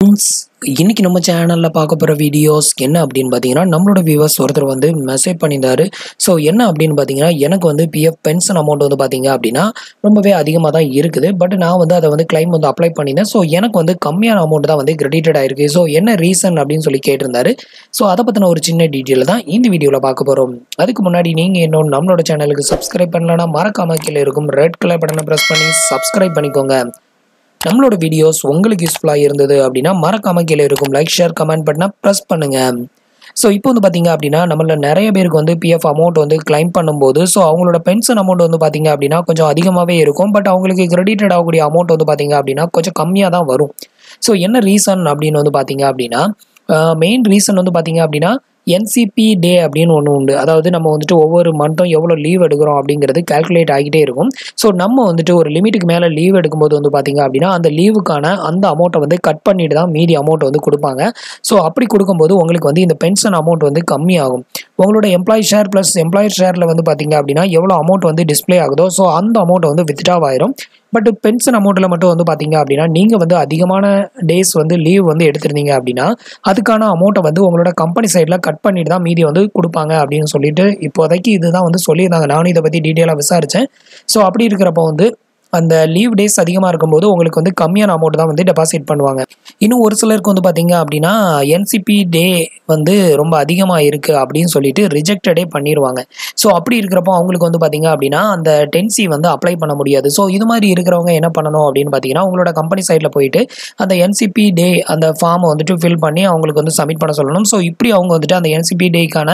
friends இன்றைக்கி நம்ம சேனலில் பார்க்க போகிற வீடியோஸ் என்ன அப்படின்னு பார்த்தீங்கன்னா நம்மளோட வியூவர்ஸ் ஒருத்தர் வந்து மெசேஜ் பண்ணியிருந்தாரு ஸோ என்ன அப்படின்னு பார்த்தீங்கன்னா எனக்கு வந்து பிஎஃப் பென்ஷன் அமௌண்ட் வந்து பார்த்தீங்க அப்படின்னா ரொம்பவே அதிகமாக தான் இருக்குது பட் நான் வந்து அதை வந்து கிளைம் வந்து அப்ளை பண்ணியிருந்தேன் ஸோ எனக்கு வந்து கம்மியான அமௌண்ட் தான் வந்து கிரெடிட்டட் ஆயிருக்கு ஸோ என்ன ரீசன் அப்படின்னு சொல்லி கேட்டிருந்தாரு ஸோ அதை பற்றின ஒரு சின்ன டீட்டெயில் தான் இந்த வீடியோவில் பார்க்க போகிறோம் அதுக்கு முன்னாடி நீங்கள் இன்னும் நம்மளோட சேனலுக்கு சப்ஸ்கிரைப் பண்ணலன்னா மறக்காம கீழே இருக்கும் ரெட் கலர் பட்டனை ப்ரெஸ் பண்ணி சப்ஸ்கிரைப் பண்ணிக்கோங்க நம்மளோட வீடியோஸ் உங்களுக்கு யூஸ்ஃபுல்லாக இருந்தது அப்படின்னா மறக்காம கீழே இருக்கும் லைக் ஷேர் கமெண்ட் பண்ணால் ப்ரெஸ் பண்ணுங்கள் ஸோ இப்போ வந்து பார்த்தீங்க அப்படின்னா நம்மள நிறைய பேருக்கு வந்து பிஎஃப் அமௌண்ட் வந்து கிளைம் பண்ணும்போது ஸோ அவங்களோட பென்ஷன் அமௌண்ட் வந்து பார்த்தீங்க அப்படின்னா கொஞ்சம் அதிகமாகவே இருக்கும் பட் அவங்களுக்கு கிரெடிட்டட் ஆகக்கூடிய அமௌண்ட் வந்து பார்த்தீங்க அப்படின்னா கொஞ்சம் கம்மியாக தான் வரும் ஸோ என்ன ரீசன் அப்படின்னு வந்து பார்த்தீங்க அப்படின்னா மெயின் ரீசன் வந்து பார்த்தீங்க அப்படின்னா என்சிபி டே அப்படின்னு ஒன்று உண்டு அதாவது நம்ம வந்துட்டு ஒவ்வொரு மந்தும் எவ்வளோ லீவ் எடுக்கிறோம் அப்படிங்கிறது கேல்குலேட் ஆகிட்டே இருக்கும் ஸோ நம்ம வந்துட்டு ஒரு லிமிட்டுக்கு மேலே லீவ் எடுக்கும்போது வந்து பார்த்திங்க அப்படின்னா அந்த லீவுக்கான அந்த அமௌண்ட்டை வந்து கட் பண்ணிட்டு தான் மீதி அமௌண்ட் வந்து கொடுப்பாங்க ஸோ அப்படி கொடுக்கும்போது உங்களுக்கு வந்து இந்த பென்ஷன் அமௌண்ட் வந்து கம்மியாகும் உங்களோட எம்ப்ளாயி ஷேர் ப்ளஸ் எம்ப்ளாயர் ஷேரில் வந்து பார்த்திங்க அப்படின்னா எவ்வளோ அமௌண்ட் வந்து டிஸ்பிளே ஆகுதோ ஸோ அந்த அமௌண்ட்டை வந்து வித்ட்ராவ் ஆயிரும் பட் பென்ஷன் அமௌண்ட்டில் மட்டும் வந்து பார்த்தீங்க அப்படின்னா நீங்கள் வந்து அதிகமான டேஸ் வந்து லீவ் வந்து எடுத்திருந்தீங்க அப்படின்னா அதுக்கான அமௌண்ட்டை வந்து உங்களோட கம்பெனி சைடில் கட் பண்ணிட்டு தான் மீதி வந்து கொடுப்பாங்க அப்படின்னு சொல்லிட்டு இப்போதைக்கு இதுதான் வந்து சொல்லியிருந்தாங்க நானும் இதை பற்றி டீட்டெயிலாக விசாரித்தேன் ஸோ அப்படி இருக்கிறப்போ வந்து அந்த லீவ் டேஸ் அதிகமாக இருக்கும்போது உங்களுக்கு வந்து கம்மியான அமௌண்ட் தான் வந்து டெபாசிட் பண்ணுவாங்க இன்னும் ஒரு சிலருக்கு வந்து பார்த்தீங்க அப்படின்னா என்சிபி டே வந்து ரொம்ப அதிகமாக இருக்குது அப்படின்னு சொல்லிட்டு ரிஜெக்டடே பண்ணிடுவாங்க ஸோ அப்படி இருக்கிறப்போ அவங்களுக்கு வந்து பார்த்தீங்க அப்படின்னா அந்த டென்சி வந்து அப்ளை பண்ண முடியாது ஸோ இது மாதிரி இருக்கிறவங்க என்ன பண்ணணும் அப்படின்னு பார்த்தீங்கன்னா உங்களோட கம்பெனி சைடில் போயிட்டு அந்த என்சிபி டே அந்த ஃபார்மை வந்துட்டு ஃபில் பண்ணி அவங்களுக்கு வந்து சப்மிட் பண்ண சொல்லணும் ஸோ இப்படி அவங்க வந்துட்டு அந்த என்சிபி டேக்கான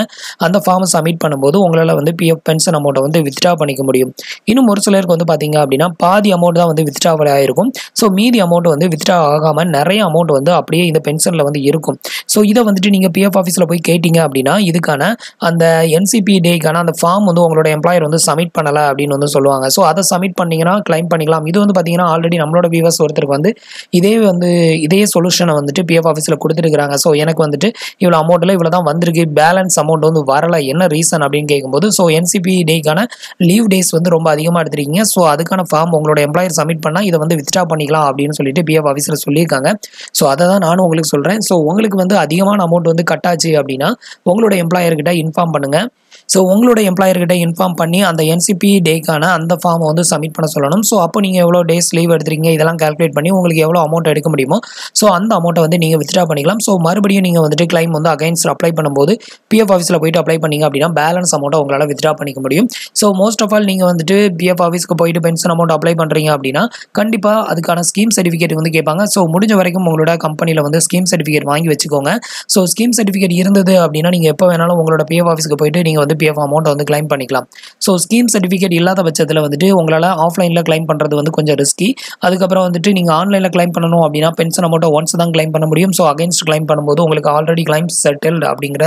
அந்த ஃபார்மை சப்மிட் பண்ணும்போது உங்களால் வந்து பிஎஃப் பென்ஷன் அமௌண்ட்டை வந்து வித்ட்ரா பண்ணிக்க முடியும் இன்னும் ஒரு சிலருக்கு வந்து பார்த்தீங்க அப்படின்னா பாதி அமௌண்ட் தான் வந்து வித்ட்ராவல் ஆகிருக்கும் ஸோ மீதி அமௌண்ட் வந்து வித்ட்ரா ஆகாமல் நிறைய அமௌண்ட் வந்து அப்படியே இந்த பென்ஷனில் வந்து இருக்கும் ஸோ இதை வந்துட்டு நீங்கள் பிஎஃப் ஆஃபீஸில் போய் கேட்டிங்க அப்படின்னா இதுக்கான அந்த என்சிபி டேக்கான அந்த ஃபார்ம் வந்து உங்களோட எம்ப்ளாயர் வந்து சப்மிட் பண்ணலை அப்படின்னு வந்து சொல்லுவாங்க ஸோ அதை சப்மிட் பண்ணிங்கன்னா கிளைம் பண்ணிக்கலாம் இது வந்து பார்த்தீங்கன்னா ஆல்ரெடி நம்மளோட வியூவர்ஸ் ஒருத்தருக்கு வந்து இதே வந்து இதே சொல்யூஷனை வந்துட்டு பிஎஃப் ஆஃபீஸில் கொடுத்துருக்குறாங்க ஸோ எனக்கு வந்துட்டு இவ்வளோ அமௌண்ட்டில் இவ்வளோ தான் வந்திருக்கு பேலன்ஸ் அமௌண்ட் வந்து வரலை என்ன ரீசன் அப்படின்னு கேட்கும்போது ஸோ என்சிபி டேக்கான லீவ் டேஸ் வந்து ரொம்ப அதிகமாக எடுத்துருக்கீங்க ஸோ அதுக்கான ஃபார்ம் உங்களோட எம்ப்ளாயர் சப்மிட் பண்ணால் இதை வந்து வித்ட்ரா பண்ணிக்கலாம் அப்படின்னு சொல்லிட்டு பிஎஃப் ஆஃபீஸர் சொல்லியிருக்காங்க ஸோ அதை தான் நானும் உங்களுக்கு சொல்கிறேன் ஸோ உங்களுக்கு வந்து அதிகமான அமௌண்ட் வந்து கட்டாச்சு அப்படின்னா உங்களோட எம்ப்ளாயர்கிட்ட இன்ஃபார்ம் பண்ணுங்கள் ஸோ உங்களோட எம்ப்ளாயர்கிட்ட இன்ஃபார்ம் பண்ணி அந்த என்சிபி டேக்கான அந்த ஃபார்மை வந்து சப்மிட் பண்ண சொல்லணும் ஸோ அப்போ நீங்கள் எவ்வளோ டேஸ் லீவ் எடுத்துறீங்க இதெல்லாம் கால்குலேட் பண்ணி உங்களுக்கு எவ்வளோ அமௌண்ட் எடுக்க முடியுமோ ஸோ அந்த அமௌண்ட்டை வந்து நீங்கள் வித்ட்ரா பண்ணிக்கலாம் ஸோ மறுபடியும் நீங்கள் வந்துட்டு கிளைம் வந்து அகைன்ஸ்ட் அப்ளை பண்ணும்போது பிஎஃப் ஆஃபீஸில் போயிட்டு அப்ளை பண்ணிங்க அப்படின்னா பேலன்ஸ் அமௌண்ட்டை உங்களால் வித்ட்ரா பண்ணிக்க முடியும் ஸோ மோஸ்ட் ஆஃப் ஆல் நீங்கள் வந்துட்டு பிஎஃப் ஆஃபீஸ்க்கு போயிட்டு பென்ஷன் அமௌண்ட் அப்ளை பண்ணுறீங்க அப்படின்னா கண்டிப்பாக அதுக்கான ஸ்கீம் சர்டிஃபிகேட் வந்து கேட்பாங்க ஸோ முடிஞ்ச வரைக்கும் உங்களோட கம்பெனியில் வந்து ஸ்கீம் சர்டிஃபிகேட் வாங்கி வச்சுக்கோங்க ஸோ ஸ்கீம் சர்டிஃபிகேட் இருந்தது அப்படின்னா நீங்கள் எப்போ வேணாலும் உங்களோட பிஎஃப் ஆஃபீஸ்க்கு போயிட்டு நீங்கள் நீங்கள் வந்து பிஎஃப் அமௌண்ட் வந்து கிளைம் பண்ணிக்கலாம் ஸோ ஸ்கீம் சர்டிஃபிகேட் இல்லாத பட்சத்தில் வந்துட்டு உங்களால் ஆஃப்லைனில் கிளைம் பண்ணுறது வந்து கொஞ்சம் ரிஸ்கி அதுக்கப்புறம் வந்துட்டு நீங்கள் ஆன்லைனில் கிளைம் பண்ணணும் அப்படின்னா பென்ஷன் அமௌண்ட்டை ஒன்ஸ் தான் கிளைம் பண்ண முடியும் ஸோ அகைன்ஸ்ட் கிளைம் பண்ணும்போது உங்களுக்கு ஆல்ரெடி கிளைம் செட்டில்டு அப்படிங்கிற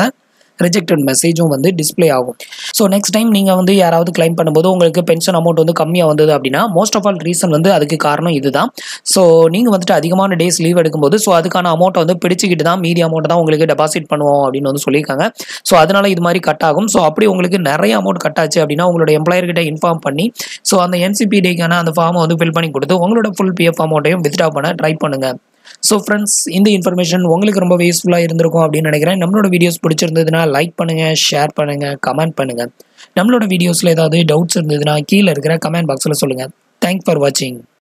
ரிஜெக்டட் மெசேஜும் வந்து டிஸ்பிளே ஆகும் ஸோ நெக்ஸ்ட் டைம் நீங்கள் வந்து யாராவது கிளைம் பண்ணும்போது உங்களுக்கு பென்ஷன் அமௌண்ட் வந்து கம்மியாக வந்தது அப்படின்னா மோஸ்ட் ஆஃப் ஆல் ரீசன் வந்து அதுக்கு காரணம் இதுதான் ஸோ நீங்கள் வந்துட்டு அதிகமான டேஸ் லீவ் எடுக்கும்போது ஸோ அதுக்கான அமௌண்ட்டை வந்து பிடிச்சிக்கிட்டு தான் மீதி அமௌண்ட் தான் உங்களுக்கு டெபாசிட் பண்ணுவோம் அப்படின்னு வந்து சொல்லியிருக்காங்க ஸோ அதனால் இது மாதிரி கட் ஆகும் ஸோ அப்படி உங்களுக்கு நிறைய அமௌண்ட் கட் ஆச்சு அப்படின்னா உங்களோட எம்ப்ளாயர்கிட்ட இன்ஃபார்ம் பண்ணி ஸோ அந்த என்சிபி டேக்கான அந்த ஃபார்மை வந்து ஃபில் பண்ணி கொடுத்து உங்களோட ஃபுல் பிஎஃப் அமௌண்ட்டையும் வித்ட்ரா பண்ண ட்ரை பண்ணுங்கள் ஸோ ஃப்ரெண்ட்ஸ் இந்த இன்ஃபர்மேஷன் உங்களுக்கு ரொம்ப யூஸ்ஃபுல்லாக இருந்திருக்கும் அப்படின்னு நினைக்கிறேன் நம்மளோட வீடியோஸ் பிடிச்சிருந்ததுன்னா லைக் பண்ணுங்கள் ஷேர் பண்ணுங்கள் கமெண்ட் பண்ணுங்கள் நம்மளோட வீடியோஸில் ஏதாவது டவுட்ஸ் இருந்ததுன்னா கீழே இருக்கிற கமெண்ட் பாக்ஸில் சொல்லுங்கள் தேங்க் ஃபார் வாட்சிங்